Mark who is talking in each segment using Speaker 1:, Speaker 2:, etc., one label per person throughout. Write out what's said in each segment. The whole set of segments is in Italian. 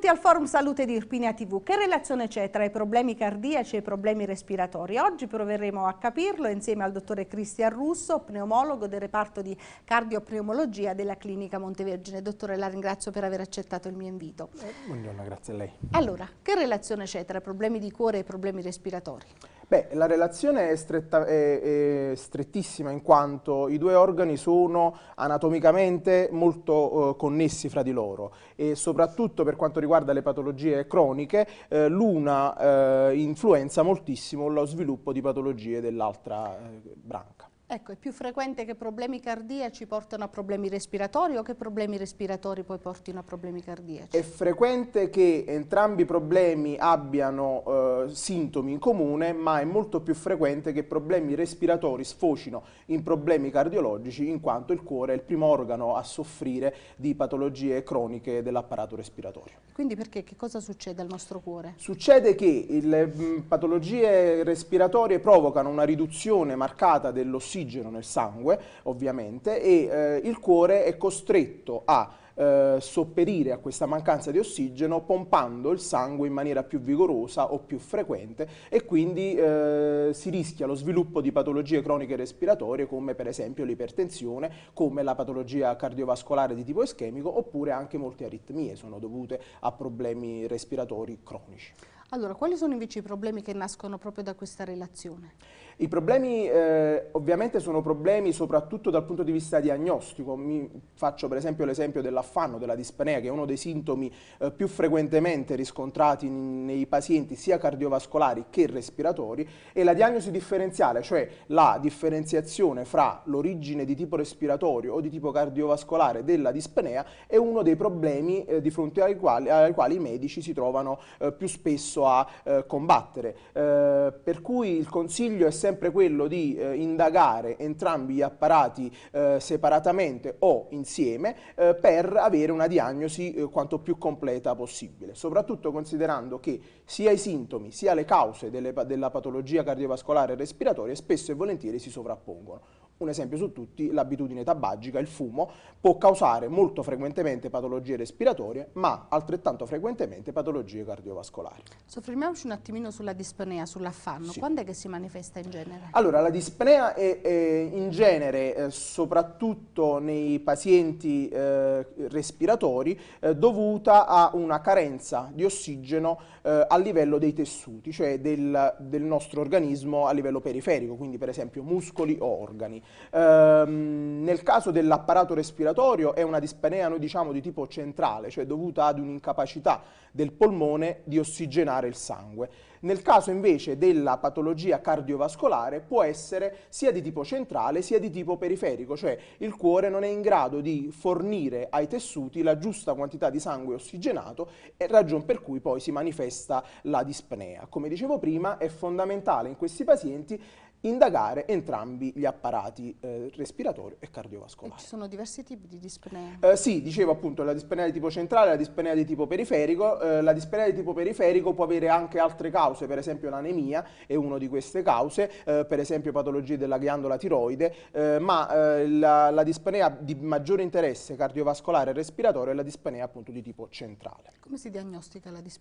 Speaker 1: Benvenuti al Forum Salute di Irpinia TV. Che relazione c'è tra i problemi cardiaci e i problemi respiratori? Oggi proveremo a capirlo insieme al dottore Cristian Russo, pneumologo del reparto di cardiopneumologia della clinica Montevergine. Dottore, la ringrazio per aver accettato il mio invito. Eh,
Speaker 2: buongiorno, grazie a lei.
Speaker 1: Allora, che relazione c'è tra i problemi di cuore e i problemi respiratori?
Speaker 2: Beh, la relazione è, stretta, è, è, strettissima in quanto i due organi sono anatomicamente molto eh, connessi fra di loro e soprattutto per quanto riguarda le patologie croniche eh, l'una eh, influenza moltissimo lo sviluppo di patologie dell'altra eh, branca.
Speaker 1: Ecco, è più frequente che problemi cardiaci portino a problemi respiratori o che problemi respiratori poi portino a problemi cardiaci?
Speaker 2: È frequente che entrambi i problemi abbiano eh, sintomi in comune, ma è molto più frequente che problemi respiratori sfocino in problemi cardiologici, in quanto il cuore è il primo organo a soffrire di patologie croniche dell'apparato respiratorio.
Speaker 1: Quindi perché? Che cosa succede al nostro cuore?
Speaker 2: Succede che le mh, mm, patologie respiratorie provocano una riduzione marcata dell'ossigeno ossigeno nel sangue, ovviamente, e eh, il cuore è costretto a eh, sopperire a questa mancanza di ossigeno pompando il sangue in maniera più vigorosa o più frequente e quindi eh, si rischia lo sviluppo di patologie croniche respiratorie come per esempio l'ipertensione, come la patologia cardiovascolare di tipo ischemico oppure anche molte aritmie sono dovute a problemi respiratori cronici.
Speaker 1: Allora, quali sono invece i problemi che nascono proprio da questa relazione?
Speaker 2: I problemi eh, ovviamente sono problemi soprattutto dal punto di vista diagnostico, Mi faccio per esempio l'esempio dell'affanno, della dispnea, che è uno dei sintomi eh, più frequentemente riscontrati nei pazienti sia cardiovascolari che respiratori e la diagnosi differenziale, cioè la differenziazione fra l'origine di tipo respiratorio o di tipo cardiovascolare della dispnea, è uno dei problemi eh, di fronte ai quali, ai quali, i medici si trovano eh, più spesso pezzo a eh, combattere. Eh, per cui il consiglio è sempre quello di eh, indagare entrambi gli apparati eh, separatamente o insieme eh, per avere una diagnosi eh, quanto più completa possibile, soprattutto considerando che sia i sintomi sia le cause delle, della patologia cardiovascolare e respiratoria spesso e volentieri si sovrappongono un esempio su tutti, l'abitudine tabagica, il fumo, può causare molto frequentemente patologie respiratorie, ma altrettanto frequentemente patologie cardiovascolari.
Speaker 1: Soffermiamoci un attimino sulla dispnea, sull'affanno. Sì. Quando è che si manifesta in genere?
Speaker 2: Allora, la dispnea è, è in genere eh, soprattutto nei pazienti eh, respiratori eh, dovuta a una carenza di ossigeno eh, a livello dei tessuti, cioè del, del nostro organismo a livello periferico, quindi per esempio muscoli o organi. Ehm, nel caso dell'apparato respiratorio è una dispnea noi diciamo di tipo centrale, cioè dovuta ad un'incapacità del polmone di ossigenare il sangue. Nel caso invece della patologia cardiovascolare può essere sia di tipo centrale sia di tipo periferico, cioè il cuore non è in grado di fornire ai tessuti la giusta quantità di sangue ossigenato e ragion per cui poi si manifesta la dispnea. Come dicevo prima è fondamentale in questi pazienti indagare entrambi gli apparati eh, respiratorio e cardiovascolare.
Speaker 1: E ci sono diversi tipi di dispnea?
Speaker 2: Eh, sì, dicevo appunto la dispnea di tipo centrale, la dispnea di tipo periferico. Eh, la dispnea di tipo periferico può avere anche altre cause, per esempio l'anemia è una di queste cause, eh, per esempio patologie della ghiandola tiroide, eh, ma eh, la, la, dispnea di maggiore interesse cardiovascolare e respiratorio è la dispnea appunto di tipo centrale.
Speaker 1: Come si diagnostica la dispnea?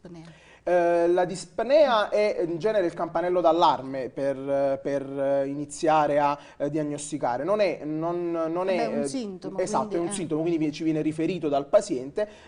Speaker 2: la dispnea è in genere il campanello d'allarme per, per per eh, iniziare a eh, diagnosticare. Non è, non, non eh è, Beh, un sintomo. Esatto, quindi, è un sintomo, quindi ci viene riferito dal paziente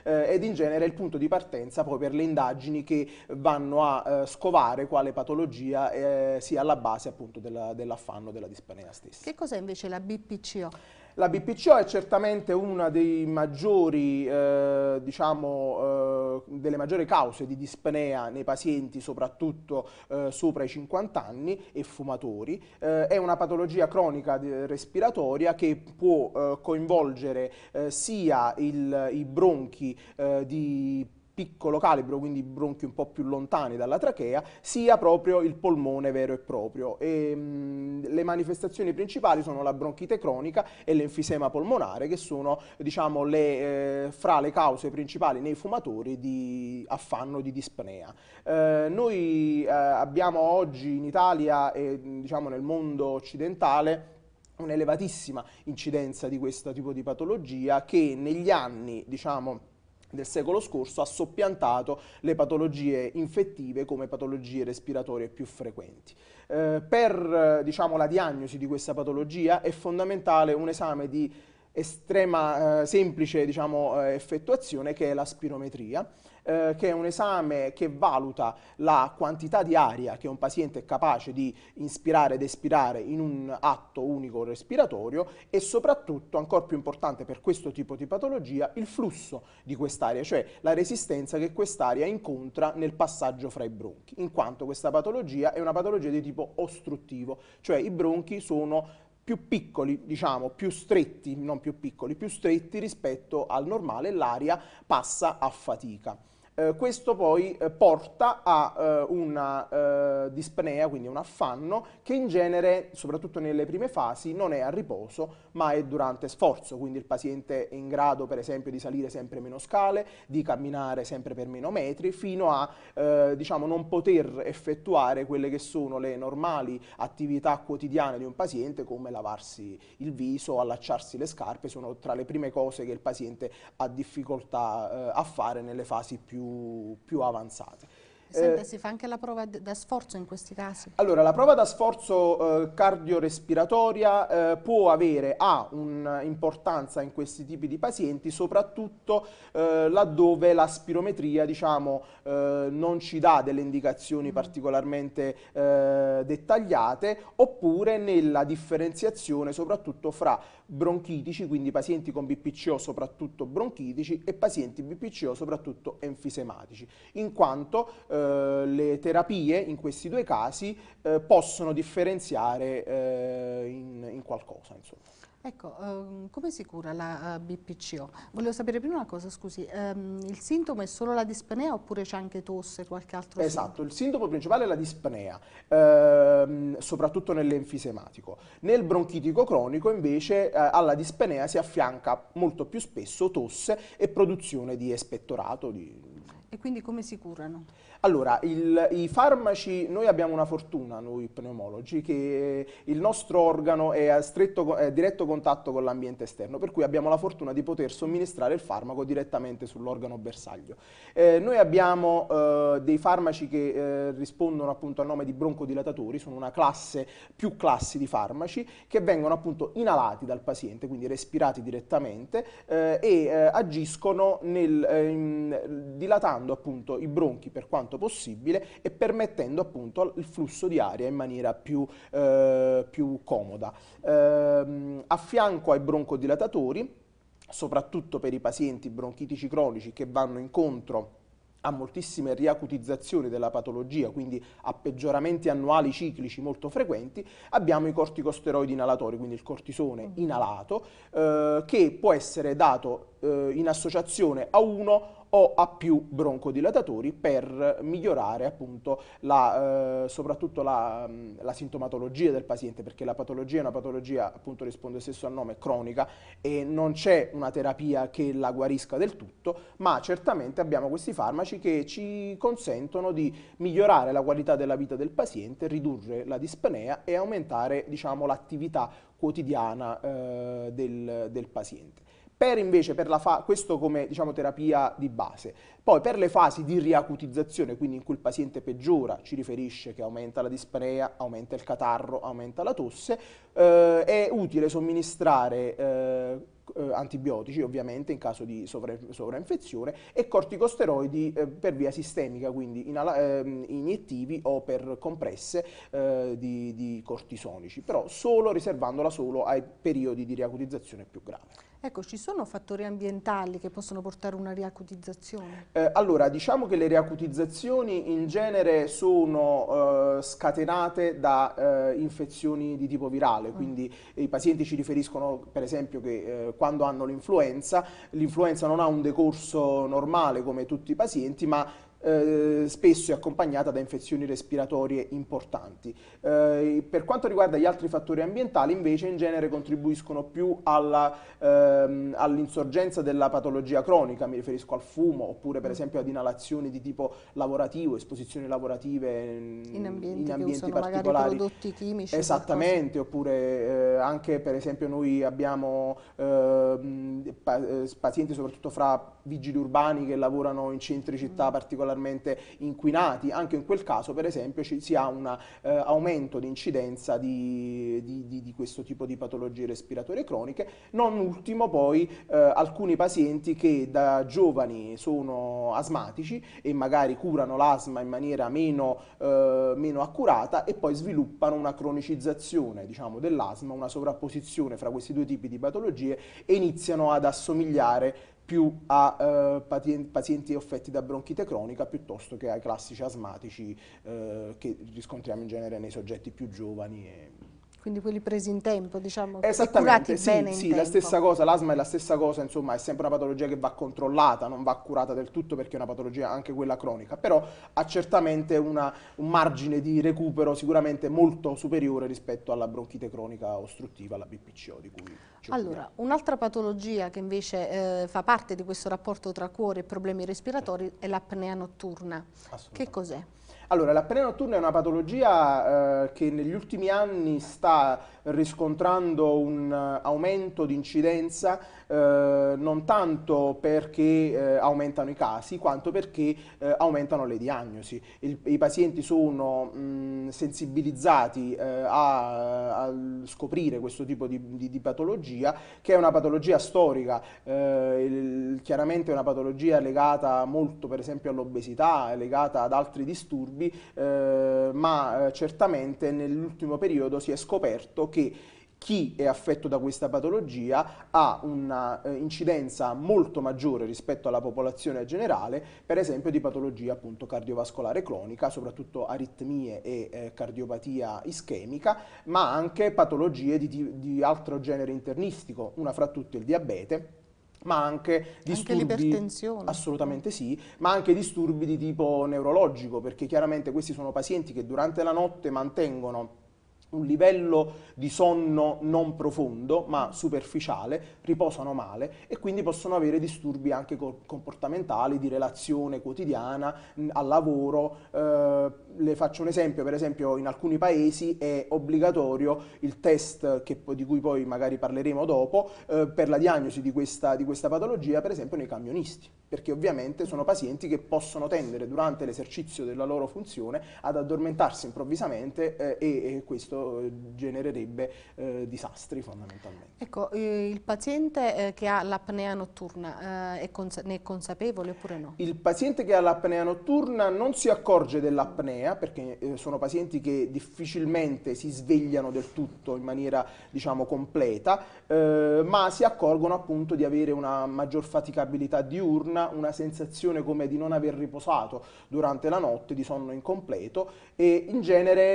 Speaker 2: ed in genere è il punto di partenza poi per le indagini che vanno a scovare quale patologia sia alla base appunto dell'affanno della, dell della disparnea stessa.
Speaker 1: Che cos'è invece la BPCO?
Speaker 2: La BPCO è certamente una maggiori, eh, diciamo, eh, delle maggiori cause di dispnea nei pazienti, soprattutto eh, sopra i 50 anni e fumatori. Eh, è una patologia cronica eh, respiratoria che può eh, coinvolgere sia il, i bronchi di piccolo calibro, quindi bronchi un po' più lontani dalla trachea, sia proprio il polmone vero e proprio. E, ehm, mh, le manifestazioni principali sono la bronchite cronica e l'enfisema polmonare, che sono diciamo, le, eh, fra le cause principali nei fumatori di affanno di dispnea. Eh, noi eh, abbiamo oggi in Italia e diciamo, nel mondo occidentale un'elevatissima incidenza di questo tipo di patologia che negli anni, diciamo, del secolo scorso ha soppiantato le patologie infettive come patologie respiratorie più frequenti. Eh, per diciamo, la diagnosi di questa patologia è fondamentale un esame di estrema, eh, semplice diciamo, eh, effettuazione che è la spirometria, eh, che è un esame che valuta la quantità di aria che un paziente è capace di inspirare ed espirare in un atto unico respiratorio e soprattutto, ancora più importante per questo tipo di patologia, il flusso di quest'aria, cioè la resistenza che quest'aria incontra nel passaggio fra i bronchi, in quanto questa patologia è una patologia di tipo ostruttivo, cioè i bronchi sono più piccoli, diciamo, più stretti, non più piccoli, più stretti rispetto al normale, l'aria passa a fatica. Eh, questo poi eh, porta a eh, una eh, dispnea, quindi un affanno, che in genere, soprattutto nelle prime fasi, non è a riposo, ma è durante sforzo, quindi il paziente è in grado per esempio di salire sempre meno scale, di camminare sempre per meno metri, fino a eh, diciamo, non poter effettuare quelle che sono le normali attività quotidiane di un paziente, come lavarsi il viso, allacciarsi le scarpe, sono tra le prime cose che il paziente ha difficoltà a fare nelle fasi più più, avanzate. Eh, Senta, eh, si
Speaker 1: fa anche la prova da sforzo in questi casi? Allora, la
Speaker 2: prova da sforzo eh, cardiorespiratoria eh, può avere, ha un'importanza eh, in questi tipi di pazienti, soprattutto eh, laddove la spirometria diciamo, non ci dà delle indicazioni mm. particolarmente dettagliate, oppure nella differenziazione soprattutto fra bronchitici, quindi pazienti con BPCO soprattutto bronchitici, e pazienti BPCO soprattutto enfisematici, in quanto eh, eh, le terapie in questi due casi eh, possono differenziare eh, in, in, qualcosa. Insomma.
Speaker 1: Ecco, um, come si cura la uh, eh, BPCO? Volevo sapere prima una cosa, scusi, um, il sintomo è solo la dispnea oppure c'è anche tosse, qualche altro esatto, sintomo? Esatto, il sintomo
Speaker 2: principale è la dispnea, ehm, soprattutto nell'enfisematico. Nel bronchitico cronico invece eh, alla dispnea si affianca molto più spesso tosse e produzione di espettorato, di,
Speaker 1: e quindi come si curano?
Speaker 2: Allora, il, i farmaci, noi abbiamo una fortuna, noi pneumologi, che il nostro organo è a, stretto, è a diretto contatto con l'ambiente esterno, per cui abbiamo la fortuna di poter somministrare il farmaco direttamente sull'organo bersaglio. Eh, noi abbiamo eh, dei farmaci che eh, rispondono appunto al nome di broncodilatatori, sono una classe, più classi di farmaci, che vengono appunto inalati dal paziente, quindi respirati direttamente, eh, e eh, agiscono nel, eh, dilatando bloccando appunto i bronchi per quanto possibile e permettendo appunto il flusso di aria in maniera più, eh, più comoda. Eh, a fianco ai broncodilatatori, soprattutto per i pazienti bronchitici cronici che vanno incontro a moltissime riacutizzazioni della patologia, quindi a peggioramenti annuali ciclici molto frequenti, abbiamo i corticosteroidi inalatori, quindi il cortisone mm-hmm. inalato, eh, che può essere dato eh, in associazione a uno o a più broncodilatatori per migliorare appunto la, eh, soprattutto la, mm, la, sintomatologia del paziente perché la patologia è una patologia appunto risponde stesso al nome cronica e non c'è una terapia che la guarisca del tutto ma certamente abbiamo questi farmaci che ci consentono di migliorare la qualità della vita del paziente ridurre la dispnea e aumentare diciamo l'attività quotidiana eh, del, del paziente. Per invece, per fa- questo come diciamo, terapia di base. Poi per le fasi di riacutizzazione, quindi in cui il paziente peggiora, ci riferisce che aumenta la disparea, aumenta il catarro, aumenta la tosse, eh, è utile somministrare eh, eh antibiotici ovviamente in caso di sovra- sovrainfezione e corticosteroidi eh, per via sistemica, quindi inala- ehm, iniettivi o per compresse eh, di, di cortisonici, però solo riservandola solo ai periodi di riacutizzazione più grave.
Speaker 1: Ecco, ci sono fattori ambientali che possono portare a una riacutizzazione?
Speaker 2: Eh, allora, diciamo che le riacutizzazioni in genere sono eh, scatenate da eh, infezioni di tipo virale, mm. quindi i pazienti ci riferiscono per esempio che eh, quando hanno l'influenza, l'influenza non ha un decorso normale come tutti i pazienti, ma eh, spesso è accompagnata da infezioni respiratorie importanti. Eh, per quanto riguarda gli altri fattori ambientali invece in genere contribuiscono più ehm, all'insorgenza ehm, all della patologia cronica, mi riferisco al fumo oppure per mm. esempio ad inalazioni di tipo lavorativo, esposizioni lavorative in ambienti, in ambienti particolari. prodotti
Speaker 1: chimici. Esattamente,
Speaker 2: oppure eh, anche per esempio noi abbiamo ehm, pa eh, pazienti soprattutto fra vigili urbani che lavorano in centri città particolari mm particolarmente inquinati. Anche in quel caso, per esempio, ci, si ha un eh, aumento di incidenza di, di, di, di, questo tipo di patologie respiratorie croniche. Non ultimo poi eh, alcuni pazienti che da giovani sono asmatici e magari curano l'asma in maniera meno, eh, meno accurata e poi sviluppano una cronicizzazione diciamo, dell'asma, una sovrapposizione fra questi due tipi di patologie e iniziano ad assomigliare più a eh, pazienti affetti da bronchite cronica piuttosto che ai classici asmatici eh, che riscontriamo in genere nei soggetti più giovani. E...
Speaker 1: Quindi quelli presi in tempo, diciamo,
Speaker 2: Esattamente, sì, bene sì, la stessa cosa, l'asma è la stessa cosa, insomma, è sempre una patologia che va controllata, non va curata del tutto perché è una patologia anche quella cronica, però ha certamente una, un margine di recupero sicuramente molto superiore rispetto alla bronchite cronica ostruttiva, la BPCO di cui Allora,
Speaker 1: un'altra patologia che invece eh, fa parte di questo rapporto tra cuore e problemi respiratori è l'apnea notturna. Che cos'è?
Speaker 2: Allora, l'apnea notturna è una patologia eh, che negli ultimi anni sta riscontrando un eh, aumento di incidenza eh, non tanto perché eh, aumentano i casi quanto perché eh, aumentano le diagnosi. Il, I pazienti sono mh, mm, sensibilizzati eh, a, a, scoprire questo tipo di, di, di, patologia che è una patologia storica, eh, il, chiaramente è una patologia legata molto per esempio all'obesità, legata ad altri disturbi, ma certamente nell'ultimo periodo si è scoperto che perché chi è affetto da questa patologia ha un'incidenza eh, molto maggiore rispetto alla popolazione generale, per esempio di patologia appunto, cardiovascolare cronica, soprattutto aritmie e eh, cardiopatia ischemica, ma anche patologie di, di, di altro genere internistico, una fra tutte il diabete, ma anche disturbi anche assolutamente sì, ma anche disturbi di tipo neurologico, perché chiaramente questi sono pazienti che durante la notte mantengono un livello di sonno non profondo ma superficiale, riposano male e quindi possono avere disturbi anche comportamentali, di relazione quotidiana, al lavoro. Eh, le faccio un esempio, per esempio in alcuni paesi è obbligatorio il test che, di cui poi magari parleremo dopo eh, per la diagnosi di questa, di questa patologia, per esempio nei camionisti, perché ovviamente sono pazienti che possono tendere durante l'esercizio della loro funzione ad addormentarsi improvvisamente eh, e, e questo questo eh, genererebbe eh, disastri fondamentalmente.
Speaker 1: Ecco, eh, il paziente eh, che ha l'apnea notturna eh, è cons ne è consapevole oppure no?
Speaker 2: Il paziente che ha l'apnea notturna non si accorge dell'apnea perché eh, sono pazienti che difficilmente si svegliano del tutto in maniera diciamo completa, ma si accorgono appunto di avere una maggior faticabilità diurna, una sensazione come di non aver riposato durante la notte, di sonno incompleto e in genere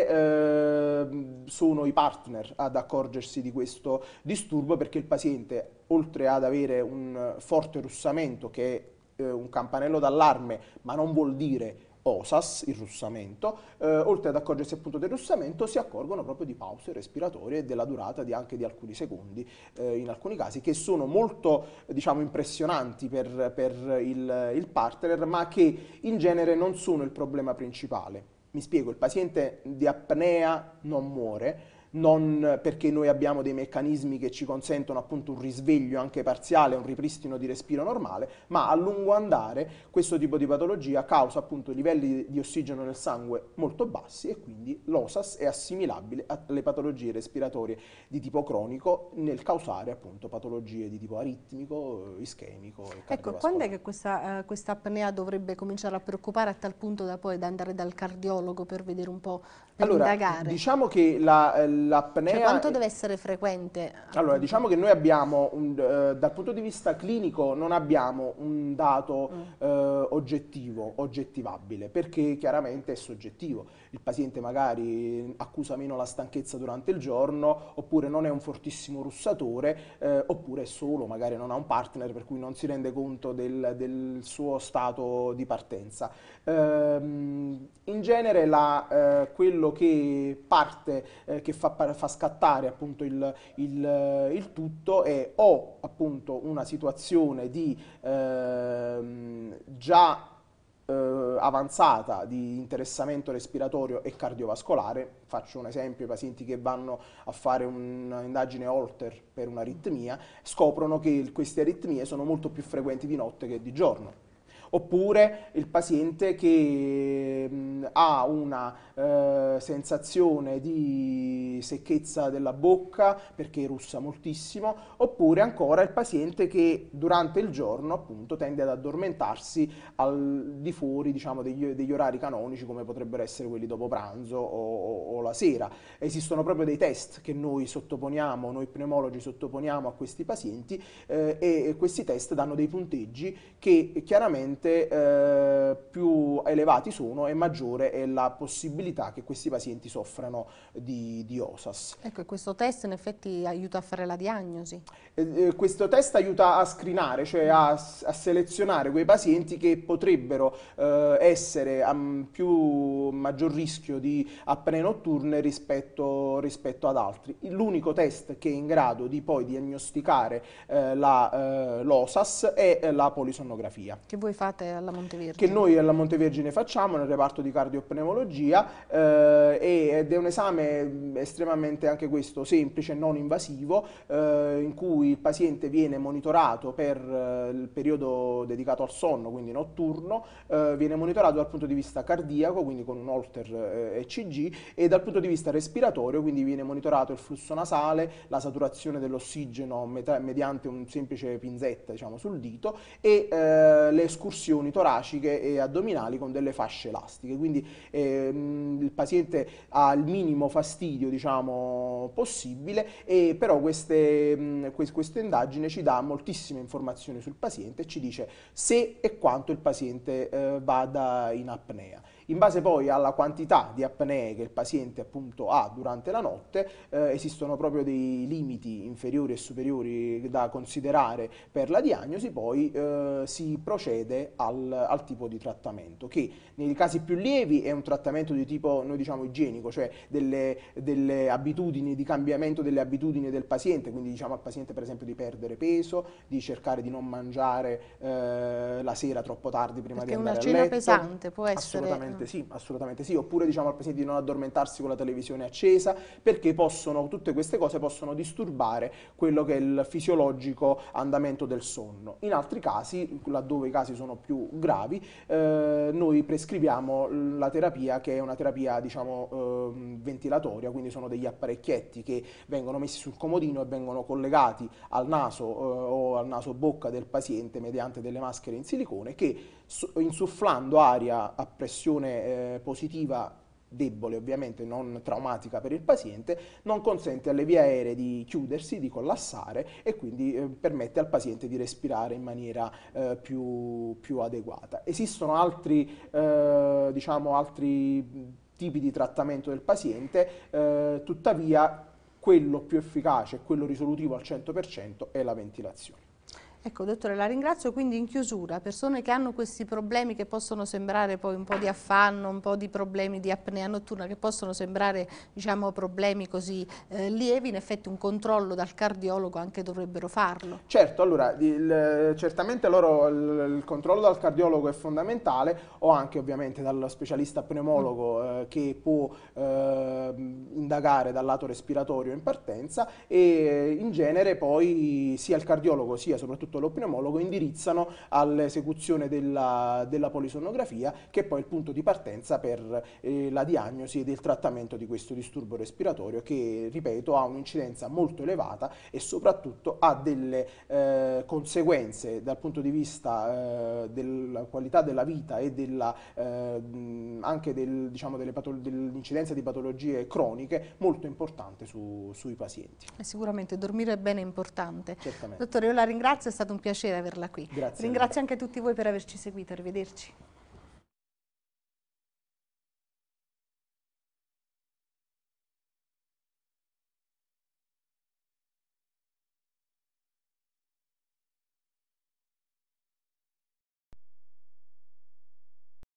Speaker 2: sono i partner ad accorgersi di questo disturbo perché il paziente, oltre ad avere un forte russamento che è eh, un campanello d'allarme, ma non vuol dire OSAS, il russamento, eh, oltre ad accorgersi appunto del russamento, si accorgono proprio di pause respiratorie e della durata di anche di alcuni secondi eh, in alcuni casi, che sono molto diciamo, impressionanti per, per il, il partner, ma che in genere non sono il problema principale. Mi spiego, il paziente di apnea non muore, non perché noi abbiamo dei meccanismi che ci consentono appunto un risveglio anche parziale, un ripristino di respiro normale, ma a lungo andare questo tipo di patologia causa appunto livelli di ossigeno nel sangue molto bassi e quindi l'OSAS è assimilabile alle patologie respiratorie di tipo cronico nel causare appunto patologie di tipo aritmico, ischemico e Ecco, quando è
Speaker 1: che questa, uh, questa apnea dovrebbe cominciare a preoccupare a tal punto da poi andare dal cardiologo per vedere un po',
Speaker 2: per allora, indagare? Diciamo che la, eh, l'apnea... Cioè, quanto deve
Speaker 1: essere frequente?
Speaker 2: Allora, diciamo che noi abbiamo, un, eh, dal punto di vista clinico, non abbiamo un dato mm. eh, oggettivo, oggettivabile, perché chiaramente è soggettivo il paziente magari accusa meno la stanchezza durante il giorno, oppure non è un fortissimo russatore, eh, oppure è solo, magari non ha un partner per cui non si rende conto del, del suo stato di partenza. Ehm, in genere la, eh, quello che parte, eh, che fa, fa, scattare appunto il, il, eh, il, tutto è o appunto una situazione di ehm, già eh, avanzata di interessamento respiratorio e cardiovascolare, faccio un esempio, i pazienti che vanno a fare un'indagine Holter per un'aritmia scoprono che queste aritmie sono molto più frequenti di notte che di giorno. Oppure il paziente che mh, mm, ha una eh, sensazione di secchezza della bocca perché russa moltissimo, oppure ancora il paziente che durante il giorno appunto tende ad addormentarsi al di fuori diciamo, degli, degli, orari canonici come potrebbero essere quelli dopo pranzo o, o, o la sera. Esistono proprio dei test che noi sottoponiamo, noi pneumologi sottoponiamo a questi pazienti eh, e questi test danno dei punteggi che chiaramente eh, più elevati sono e maggiore è la possibilità probabilità che questi pazienti soffrano di, di OSAS. Ecco, e questo test in effetti aiuta a fare la diagnosi? Eh, eh, questo test aiuta a screenare, cioè a, a selezionare quei pazienti che potrebbero eh, essere a più, maggior rischio di apnee notturne rispetto, rispetto ad altri. L'unico test che è in grado di poi diagnosticare eh, eh l'OSAS è la polisonografia.
Speaker 1: Che voi fate alla Montevergine? Che noi alla
Speaker 2: Montevergine facciamo nel reparto di cardiopneumologia ed è un esame mm, estremamente anche questo semplice, non invasivo, in cui cui il paziente viene monitorato per eh, il periodo dedicato al sonno, quindi notturno, eh, viene monitorato dal punto di vista cardiaco, quindi con un holter ECG, eh, e dal punto di vista respiratorio, quindi viene monitorato il flusso nasale, la saturazione dell'ossigeno mediante un semplice pinzetta diciamo, sul dito e eh, le escursioni toraciche e addominali con delle fasce elastiche. Quindi ehm, il paziente ha il minimo fastidio diciamo, possibile, e però queste, questa indagine ci dà moltissime informazioni sul paziente e ci dice se e quanto il paziente eh, vada in apnea. In base poi alla quantità di apnee che il paziente appunto ha durante la notte, eh, esistono proprio dei limiti inferiori e superiori da considerare per la diagnosi, poi eh, si procede al, al, tipo di trattamento, che nei casi più lievi è un trattamento di tipo, noi diciamo, igienico, cioè delle, delle abitudini, di cambiamento delle abitudini del paziente, quindi diciamo al paziente per esempio di perdere peso, di cercare di non mangiare eh, la sera troppo tardi prima Perché di andare a letto. Perché una cena pesante può essere assolutamente sì, assolutamente sì. Oppure diciamo al paziente di non addormentarsi con la televisione accesa, perché possono, tutte queste cose possono disturbare quello che è il fisiologico andamento del sonno. In altri casi, laddove i casi sono più gravi, eh, noi prescriviamo la terapia che è una terapia diciamo eh, ventilatoria, quindi sono degli apparecchietti che vengono messi sul comodino e vengono collegati al naso eh, o al naso bocca del paziente mediante delle maschere in silicone che insufflando aria a pressione valutazione eh, positiva debole ovviamente, non traumatica per il paziente, non consente alle vie aeree di chiudersi, di collassare e quindi eh, permette al paziente di respirare in maniera eh, più, più, adeguata. Esistono altri, eh, diciamo, altri, tipi di trattamento del paziente, eh, tuttavia quello più efficace quello risolutivo al 100% è la ventilazione.
Speaker 1: Ecco, dottore, la ringrazio. Quindi in chiusura, persone che hanno questi problemi che possono sembrare poi un po' di affanno, un po' di problemi di apnea notturna, che possono sembrare diciamo, problemi così eh, lievi, in effetti un controllo dal cardiologo anche dovrebbero farlo.
Speaker 2: Certo, allora, il, certamente loro il, il, controllo dal cardiologo è fondamentale o anche ovviamente dal specialista pneumologo mm. eh, che può eh, indagare dal lato respiratorio in partenza e in genere poi sia il cardiologo sia soprattutto soprattutto l'opneumologo indirizzano all'esecuzione della, della, polisonnografia che è poi il punto di partenza per eh, la diagnosi ed il trattamento di questo disturbo respiratorio che, ripeto, ha un'incidenza molto elevata e soprattutto ha delle eh, conseguenze dal punto di vista eh, della qualità della vita e della, eh, anche del, diciamo, dell'incidenza di patologie croniche molto importante su, sui pazienti.
Speaker 1: E sicuramente dormire bene è importante. Certamente. Dottore, io la ringrazio, è stato stato un piacere averla qui. Grazie. Ringrazio anche tutti voi per averci seguito, arrivederci.